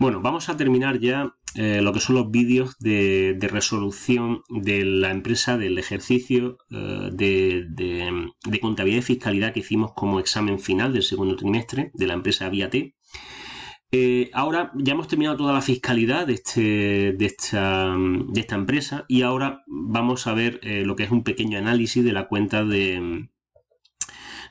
Bueno, vamos a terminar ya eh, lo que son los vídeos de, resolución de la empresa del ejercicio eh, de, contabilidad y fiscalidad que hicimos como examen final del segundo trimestre de la empresa Viate. Eh, ahora ya hemos terminado toda la fiscalidad de este, esta empresa y ahora vamos a ver eh, lo que es un pequeño análisis de la cuenta de,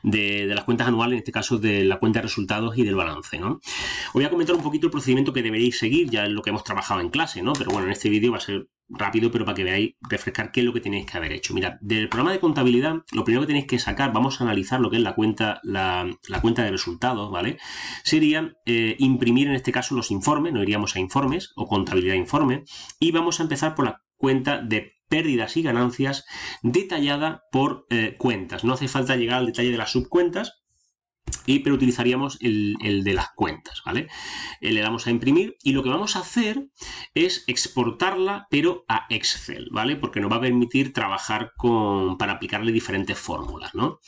de, las cuentas anuales, en este caso de la cuenta de resultados y del balance. ¿no? Os voy a comentar un poquito el procedimiento que deberéis seguir, ya es lo que hemos trabajado en clase, ¿no? pero bueno, en este vídeo va a ser rápido, pero para que veáis, refrescar qué es lo que tenéis que haber hecho. Mirad, del programa de contabilidad, lo primero que tenéis que sacar, vamos a analizar lo que es la cuenta, la, cuenta de resultados, ¿vale? Sería eh, imprimir en este caso los informes, no iríamos a informes o contabilidad informe, y vamos a empezar por la cuenta de pérdidas y ganancias detallada por eh, cuentas. No hace falta llegar al detalle de las subcuentas, y, pero utilizaríamos el, de las cuentas, ¿vale? Eh, le damos a imprimir y lo que vamos a hacer es exportarla, pero a Excel, ¿vale? Porque nos va a permitir trabajar con, para aplicarle diferentes fórmulas, ¿no?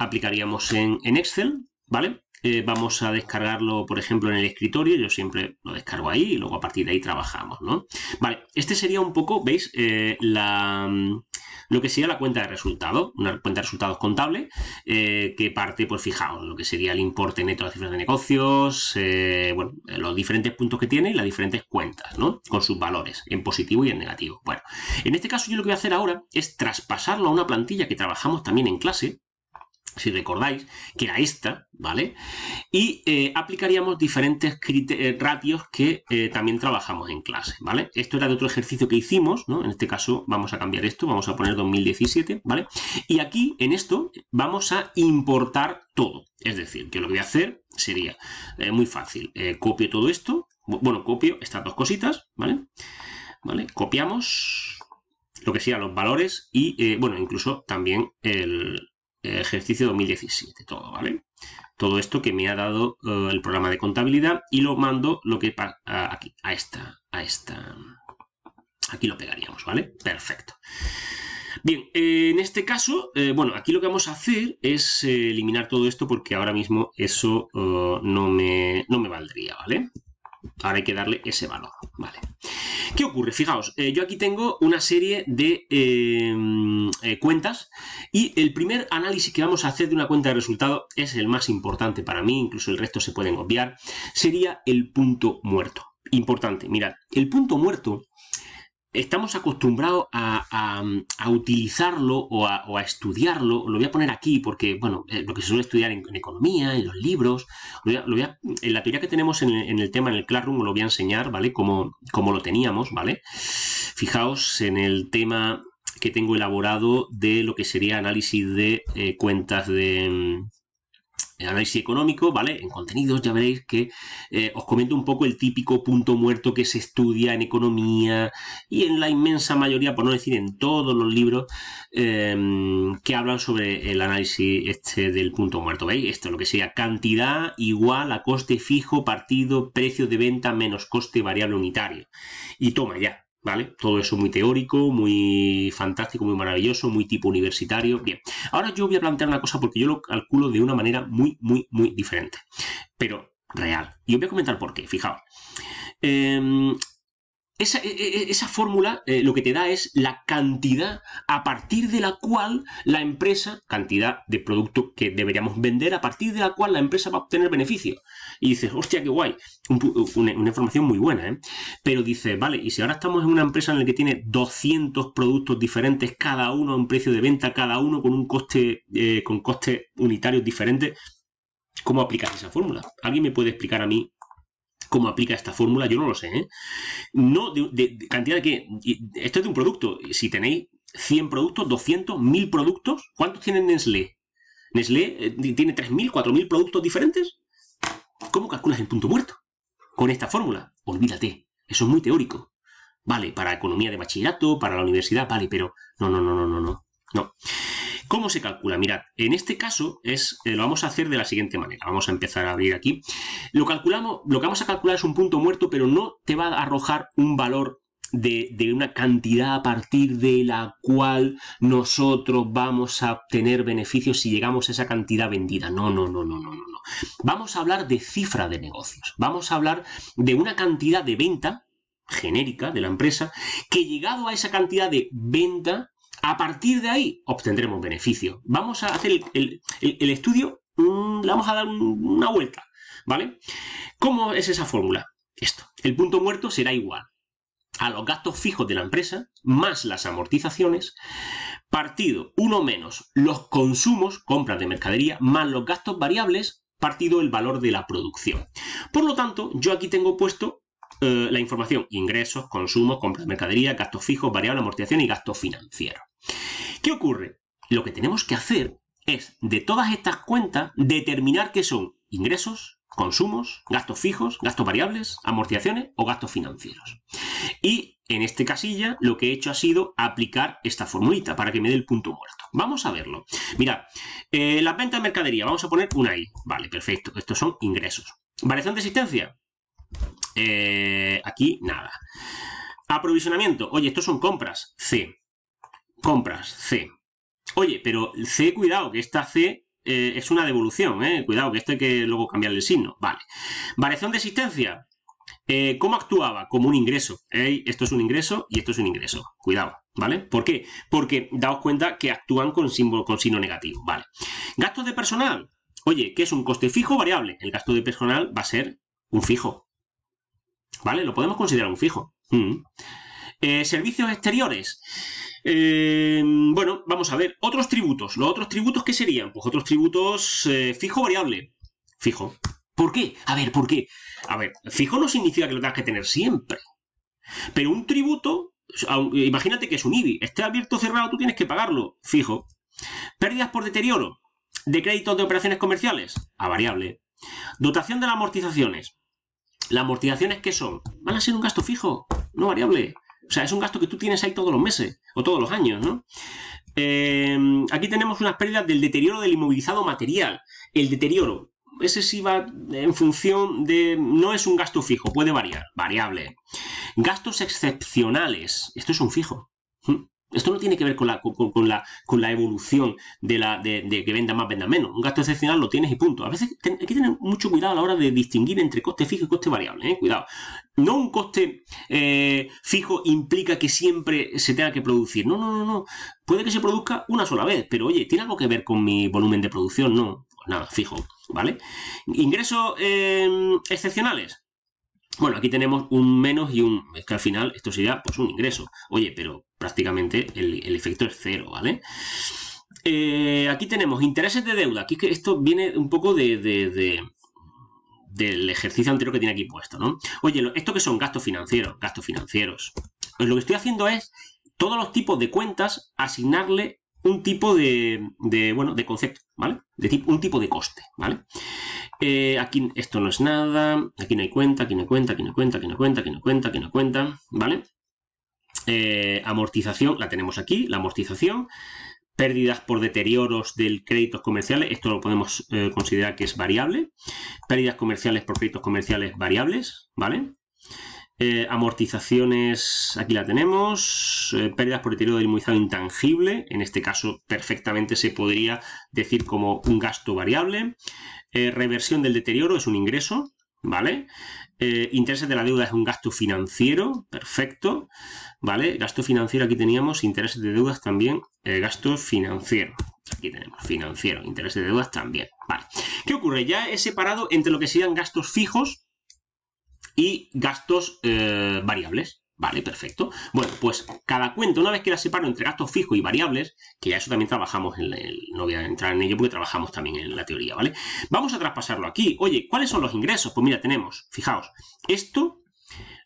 Aplicaríamos en, en Excel, ¿vale? Eh, vamos a descargarlo, por ejemplo, en el escritorio. Yo siempre lo descargo ahí y luego a partir de ahí trabajamos, ¿no? Vale, este sería un poco, ¿veis? Eh, la, mm, lo que sería la cuenta de resultados, una cuenta de resultados contable, eh, que parte, pues fijaos, lo que sería el importe neto de las cifras de negocios, bueno, los diferentes puntos que tiene y las diferentes cuentas, ¿no? Con sus valores, en positivo y en negativo. Bueno, en este caso yo lo que voy a hacer ahora es traspasarlo a una plantilla que trabajamos también en clase, si recordáis, que era esta, ¿vale? Y eh, aplicaríamos diferentes eh, ratios que eh, también trabajamos en clase, ¿vale? Esto era de otro ejercicio que hicimos, ¿no? En este caso vamos a cambiar esto, vamos a poner 2017, ¿vale? Y aquí, en esto, vamos a importar todo. Es decir, que lo que voy a hacer sería muy fácil. copio todo esto, bueno, copio estas dos cositas, ¿vale? ¿Vale? Copiamos lo que sea los valores y, bueno, incluso también el, ejercicio 2017, todo, ¿vale? Todo esto que me ha dado eh, el programa de contabilidad y lo mando lo que a, aquí, a esta, a esta. Aquí lo pegaríamos, ¿vale? Perfecto. Bien, eh, en este caso, eh, bueno, aquí lo que vamos a hacer es eliminar todo esto porque ahora mismo eso no, me, no me valdría, ¿vale? Ahora hay que darle ese valor. Vale. ¿Qué ocurre? Fijaos, eh, yo aquí tengo una serie de eh, eh, cuentas y el primer análisis que vamos a hacer de una cuenta de resultado es el más importante para mí, incluso el resto se pueden obviar, sería el punto muerto. Importante, mirad, el punto muerto estamos acostumbrados a, mm, utilizarlo o a, estudiarlo, lo voy a poner aquí porque, bueno, eh, lo que se suele estudiar en, economía, en los libros, en la teoría que tenemos en, el tema, en el Classroom, lo voy a enseñar, ¿vale? Como, lo teníamos, ¿vale? Fijaos en el tema que tengo elaborado de lo que sería análisis de eh, cuentas de mm, el análisis económico, ¿vale? En contenidos ya veréis que eh, os comento un poco el típico punto muerto que se estudia en economía y en la inmensa mayoría, por no decir en todos los libros em, que hablan sobre el análisis este del punto muerto, ¿veis? Esto es lo que sería cantidad igual a coste fijo partido precio de venta menos coste variable unitario. Y toma ya, ¿vale? Todo eso muy teórico, muy fantástico, muy maravilloso, muy tipo universitario. Bien, ahora yo voy a plantear una cosa porque yo lo calculo de una manera muy, muy, muy diferente, pero real. Y os voy a comentar por qué, fijaos. Em, e, e, esa, fórmula eh, lo que te da es la cantidad a partir de la cual la empresa, cantidad de producto que deberíamos vender, a partir de la cual la empresa va a obtener beneficio. Y dices, hostia, qué guay. una, información muy buena, ¿eh? Pero dices, vale, y si ahora estamos en una empresa en la que tiene 200 productos diferentes, cada uno a un precio de venta, cada uno con un coste, eh, con costes unitarios diferentes, ¿cómo aplicas esa fórmula? ¿Alguien me puede explicar a mí cómo aplica esta fórmula, yo no lo sé. ¿eh? No, de, cantidad de que. Esto es de un producto. Si tenéis 100 productos, 200, 1000 productos, ¿cuántos tienen Nestlé? Nestlé eh, tiene 3.000, 4.000 productos diferentes. ¿Cómo calculas el punto muerto? Con esta fórmula. Olvídate. Eso es muy teórico. Vale, para economía de bachillerato, para la universidad, vale, pero no, no, no, no, no, no. No. ¿Cómo se calcula? Mirad, en este caso es, eh, lo vamos a hacer de la siguiente manera. Vamos a empezar a abrir aquí. Lo, calculamos, lo que vamos a calcular es un punto muerto, pero no te va a arrojar un valor de, una cantidad a partir de la cual nosotros vamos a obtener beneficios si llegamos a esa cantidad vendida. No, no, no, no, no, no. Vamos a hablar de cifra de negocios. Vamos a hablar de una cantidad de venta genérica de la empresa que llegado a esa cantidad de venta a partir de ahí obtendremos beneficio. Vamos a hacer el, estudio, mm, le vamos a dar una vuelta, ¿vale? ¿Cómo es esa fórmula? Esto, el punto muerto será igual a los gastos fijos de la empresa más las amortizaciones, partido uno menos los consumos, compras de mercadería, más los gastos variables, partido el valor de la producción. Por lo tanto, yo aquí tengo puesto eh, la información ingresos, consumos, compras de mercadería, gastos fijos, variable amortización y gastos financieros. ¿Qué ocurre? Lo que tenemos que hacer es, de todas estas cuentas, determinar qué son ingresos, consumos, gastos fijos, gastos variables, amortizaciones o gastos financieros. Y en este casilla lo que he hecho ha sido aplicar esta formulita para que me dé el punto muerto. Vamos a verlo. Mirad, eh, las ventas de mercadería, vamos a poner una I. Vale, perfecto. Estos son ingresos. Variación de existencia. Eh, aquí nada. Aprovisionamiento. Oye, estos son compras. C. Compras, C. Oye, pero C, cuidado, que esta C eh, es una devolución, ¿eh? Cuidado, que esto hay que luego cambiarle el signo. Vale. Variación de existencia. Eh, ¿Cómo actuaba? Como un ingreso. ¿eh? Esto es un ingreso y esto es un ingreso. Cuidado, ¿vale? ¿Por qué? Porque daos cuenta que actúan con, símbolo, con signo negativo, ¿vale? Gastos de personal. Oye, ¿qué es un coste fijo o variable? El gasto de personal va a ser un fijo. ¿Vale? Lo podemos considerar un fijo. Mm. Eh, servicios exteriores. Eh, bueno, vamos a ver. Otros tributos. ¿Los otros tributos qué serían? Pues otros tributos fijo eh, fijo variable. Fijo. ¿Por qué? A ver, ¿por qué? A ver, fijo no significa que lo tengas que tener siempre. Pero un tributo, imagínate que es un IBI, esté abierto o cerrado, tú tienes que pagarlo, fijo. Pérdidas por deterioro, de créditos de operaciones comerciales, a variable. Dotación de las amortizaciones. ¿Las amortizaciones qué son? Van a ser un gasto fijo, no variable sea, es un gasto que tú tienes ahí todos los meses o todos los años, ¿no? Eh, aquí tenemos unas pérdidas del deterioro del inmovilizado material. El deterioro, ese sí va en función de... No es un gasto fijo, puede variar, variable. Gastos excepcionales, esto es un fijo. Esto no tiene que ver con la, con, la, evolución de, la, de, que venda más, venda menos. Un gasto excepcional lo tienes y punto. A veces hay que tener mucho cuidado a la hora de distinguir entre coste fijo y coste variable. ¿eh? Cuidado. No un coste eh, fijo implica que siempre se tenga que producir. No, no, no, no. Puede que se produzca una sola vez, pero oye, ¿tiene algo que ver con mi volumen de producción? No. Pues nada, fijo. ¿Vale? Ingresos eh, excepcionales bueno, aquí tenemos un menos y un... Es que al final esto sería pues un ingreso. Oye, pero prácticamente el, efecto es cero, ¿vale? Eh, aquí tenemos intereses de deuda. Aquí que esto viene un poco de, del ejercicio anterior que tiene aquí puesto, ¿no? Oye, esto que son gastos financieros, gastos financieros. Pues lo que estoy haciendo es todos los tipos de cuentas asignarle un tipo de, bueno, de concepto, ¿vale? De un tipo de coste, ¿vale? Eh, aquí esto no es nada, aquí no hay cuenta, aquí no hay cuenta, aquí no cuenta, aquí no cuenta, aquí no cuenta, aquí no cuenta, ¿vale? Eh, amortización, la tenemos aquí, la amortización. Pérdidas por deterioros del créditos comerciales, esto lo podemos eh, considerar que es variable. Pérdidas comerciales por créditos comerciales variables, ¿vale? Eh, amortizaciones, aquí la tenemos. Eh, pérdidas por deterioro del inmovilizado intangible. En este caso, perfectamente se podría decir como un gasto variable. Eh, reversión del deterioro es un ingreso, ¿vale? intereses de la deuda es un gasto financiero, perfecto, ¿vale? Gasto financiero aquí teníamos, intereses de deudas también, gasto financiero. Aquí tenemos financiero, intereses de deudas también, ¿vale? ¿Qué ocurre? Ya he separado entre lo que serían gastos fijos, y gastos eh, variables. Vale, perfecto. Bueno, pues cada cuenta, una vez que la separo entre gastos fijos y variables, que ya eso también trabajamos, en el, no voy a entrar en ello porque trabajamos también en la teoría, ¿vale? Vamos a traspasarlo aquí. Oye, ¿cuáles son los ingresos? Pues mira, tenemos, fijaos, esto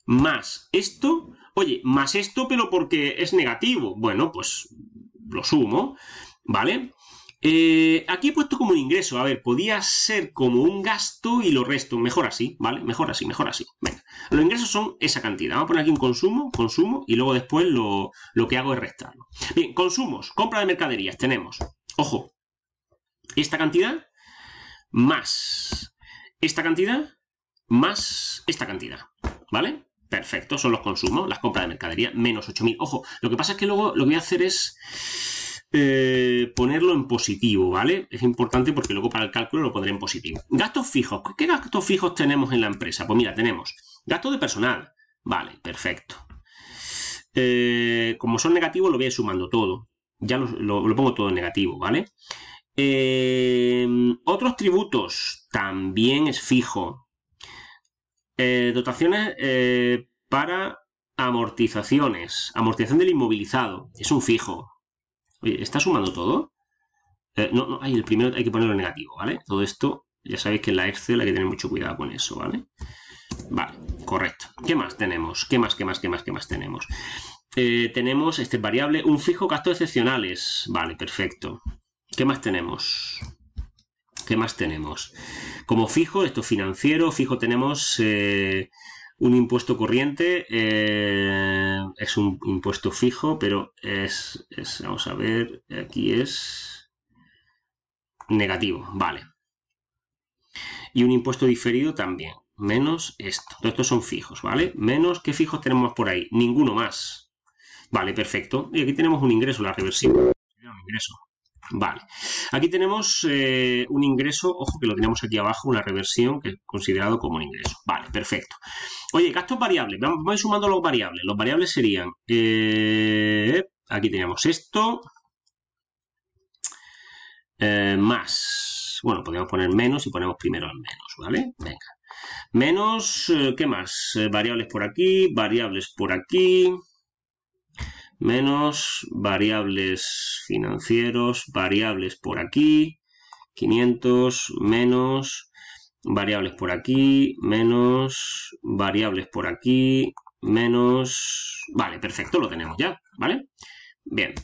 más esto, oye, más esto, pero porque es negativo. Bueno, pues lo sumo, ¿vale? Eh, aquí he puesto como un ingreso, a ver, podía ser como un gasto y lo resto, mejor así, ¿vale? Mejor así, mejor así. Venga, los ingresos son esa cantidad, vamos a poner aquí un consumo, consumo, y luego después lo, lo que hago es restarlo. Bien, consumos, compra de mercaderías, tenemos, ojo, esta cantidad más esta cantidad más esta cantidad, ¿vale? Perfecto, son los consumos, las compras de mercadería, menos 8.000. Ojo, lo que pasa es que luego lo que voy a hacer es eh, ponerlo en positivo, ¿vale? Es importante porque luego para el cálculo lo pondré en positivo. Gastos fijos. ¿Qué gastos fijos tenemos en la empresa? Pues mira, tenemos gasto de personal. Vale, perfecto. Eh, como son negativos, lo voy a ir sumando todo. Ya lo, pongo todo en negativo, ¿vale? Eh, otros tributos también es fijo. dotaciones para amortizaciones. Amortización del inmovilizado. Es un fijo. Oye, ¿está sumando todo? Eh, no, no, el primero hay que ponerlo negativo, ¿vale? Todo esto, ya sabéis que en la Excel hay que tener mucho cuidado con eso, ¿vale? Vale, correcto. ¿Qué más tenemos? ¿Qué más, qué más, qué más, qué más tenemos? Eh, tenemos este variable, un fijo gasto excepcionales. Vale, perfecto. ¿Qué más tenemos? ¿Qué más tenemos? Como fijo, esto financiero, fijo tenemos eh, un impuesto corriente eh, es un impuesto fijo, pero es, vamos a ver, aquí es negativo, vale. Y un impuesto diferido también, menos esto. Todos estos son fijos, ¿vale? Menos, ¿qué fijos tenemos por ahí? Ninguno más. Vale, perfecto. Y aquí tenemos un ingreso, la reversible. Un ingreso. Vale, aquí tenemos eh, un ingreso, ojo que lo tenemos aquí abajo, una reversión que es considerado como un ingreso. Vale, perfecto. Oye, gastos variables, vamos, sumando los variables. Los variables serían, eh, aquí tenemos esto, eh, más, bueno, podríamos poner menos y ponemos primero al menos, ¿vale? Venga. Menos, ¿qué más? variables por aquí, variables por aquí, menos variables financieros, variables por aquí, 500, menos variables por aquí, menos variables por aquí, menos... Vale, perfecto, lo tenemos ya, ¿vale? Bien.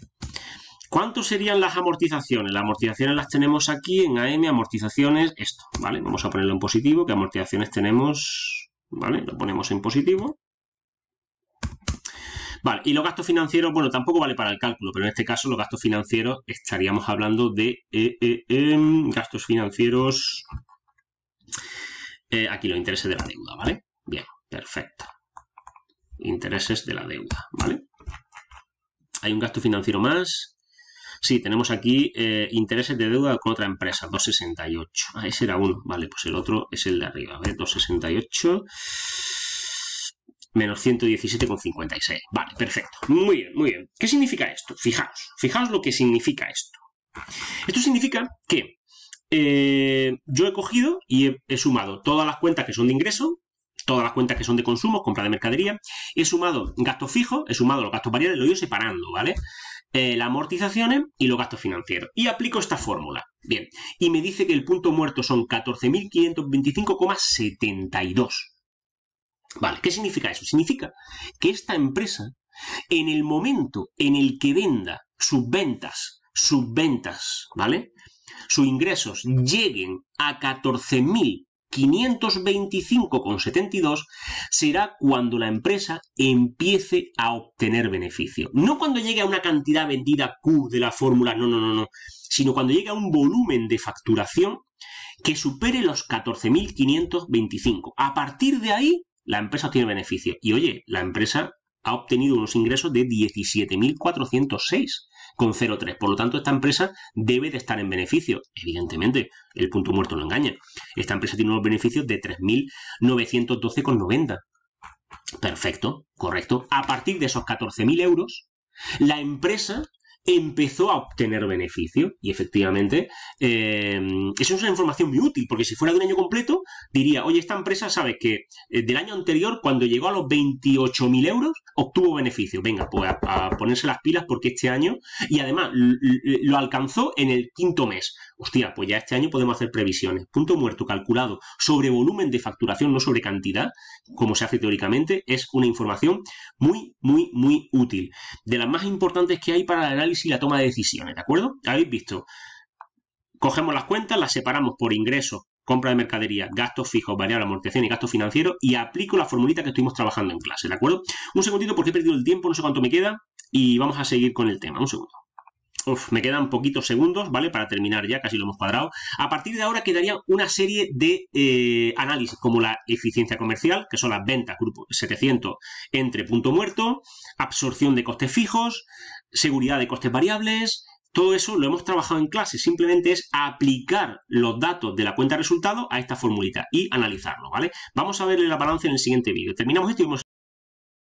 ¿Cuántos serían las amortizaciones? Las amortizaciones las tenemos aquí en AM, amortizaciones, esto, ¿vale? Vamos a ponerlo en positivo, que amortizaciones tenemos, ¿vale? Lo ponemos en positivo. Vale, y los gastos financieros, bueno, tampoco vale para el cálculo, pero en este caso los gastos financieros estaríamos hablando de eh, eh, em, gastos financieros. Eh, aquí los intereses de la deuda, ¿vale? Bien, perfecto. Intereses de la deuda, ¿vale? Hay un gasto financiero más, Sí, tenemos aquí intereses de deuda con otra empresa, 268. Ah, ese era uno. Vale, pues el otro es el de arriba. A ver, 268 menos 117,56. Vale, perfecto. Muy bien, muy bien. ¿Qué significa esto? Fijaos, fijaos lo que significa esto. Esto significa que eh, yo he cogido y he, sumado todas las cuentas que son de ingreso, todas las cuentas que son de consumo, compra de mercadería, he sumado gastos fijos, he sumado los gastos variables, lo he ido separando, ¿vale? Eh, las amortizaciones y los gastos financieros. Y aplico esta fórmula. Bien, y me dice que el punto muerto son 14.525,72. Vale, ¿qué significa eso? Significa que esta empresa, en el momento en el que venda sus ventas, sus ventas, ¿vale? Sus ingresos lleguen a 14.525,72, será cuando la empresa empiece a obtener beneficio. No cuando llegue a una cantidad vendida Q de la fórmula, no, no, no, no, sino cuando llegue a un volumen de facturación que supere los 14.525. A partir de ahí la empresa tiene beneficio. Y oye, la empresa ha obtenido unos ingresos de 17.406,03. Por lo tanto, esta empresa debe de estar en beneficio. Evidentemente, el punto muerto no engaña. Esta empresa tiene unos beneficios de 3.912,90. Perfecto, correcto. A partir de esos 14.000 euros, la empresa empezó a obtener beneficio y efectivamente eh, eso es una información muy útil porque si fuera de un año completo diría oye esta empresa sabe que eh, del año anterior cuando llegó a los 28.000 euros obtuvo beneficio venga pues a, a, ponerse las pilas porque este año y además lo alcanzó en el quinto mes hostia pues ya este año podemos hacer previsiones punto muerto calculado sobre volumen de facturación no sobre cantidad como se hace teóricamente es una información muy muy muy útil de las más importantes que hay para el análisis y la toma de decisiones, ¿de acuerdo? Habéis visto. Cogemos las cuentas, las separamos por ingresos, compra de mercadería, gastos fijos, variable amortización y gastos financieros y aplico la formulita que estuvimos trabajando en clase, ¿de acuerdo? Un segundito porque he perdido el tiempo, no sé cuánto me queda y vamos a seguir con el tema. Un segundo. Uf, me quedan poquitos segundos, ¿vale? Para terminar ya, casi lo hemos cuadrado. A partir de ahora quedaría una serie de eh, análisis, como la eficiencia comercial, que son las ventas, grupo 700, entre punto muerto, absorción de costes fijos, seguridad de costes variables, todo eso lo hemos trabajado en clase, simplemente es aplicar los datos de la cuenta de resultados a esta formulita y analizarlo, ¿vale? Vamos a verle la balanza en el siguiente vídeo. Terminamos esto y